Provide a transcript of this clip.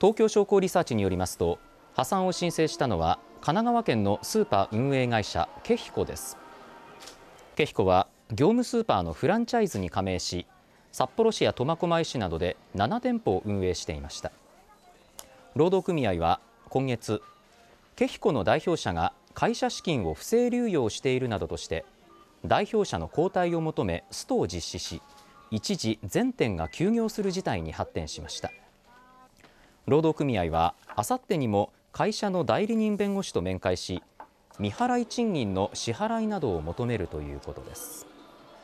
東京商工リサーチによりますと破産を申請したのは神奈川県のスーパー運営会社ケヒコですケヒコは業務スーパーのフランチャイズに加盟し札幌市や苫小牧市などで7店舗を運営していました労働組合は今月ケヒコの代表者が会社資金を不正流用しているなどとして代表者の交代を求めストを実施し一時全店が休業する事態に発展しました労働組合はあさってにも会社の代理人弁護士と面会し未払い賃金の支払いなどを求めるということです。